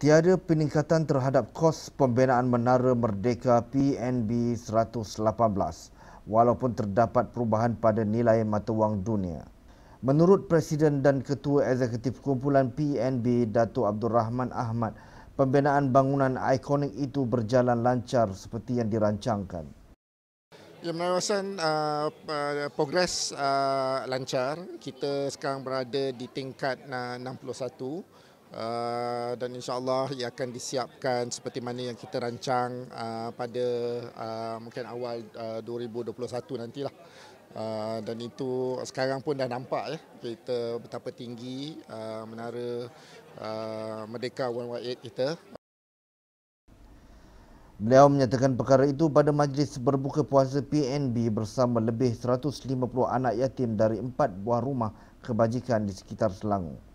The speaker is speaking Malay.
tiada peningkatan terhadap kos pembinaan menara Merdeka PNB 118 walaupun terdapat perubahan pada nilai mata wang dunia. Menurut Presiden dan Ketua Eksekutif Kumpulan PNB Dato Abdul Rahman Ahmad, pembinaan bangunan ikonik itu berjalan lancar seperti yang dirancangkan. Ya, menerusan uh, uh, progres uh, lancar. Kita sekarang berada di tingkat uh, 61 Ah, dan insya Allah ia akan disiapkan seperti mana yang kita rancang uh, pada uh, mungkin awal uh, 2021 nantilah. Uh, dan itu sekarang pun dah nampak ya kita betapa tinggi uh, menara uh, Merdeka 118 kita. Beliau menyatakan perkara itu pada majlis berbuka puasa PNB bersama lebih 150 anak yatim dari empat buah rumah kebajikan di sekitar Selangor.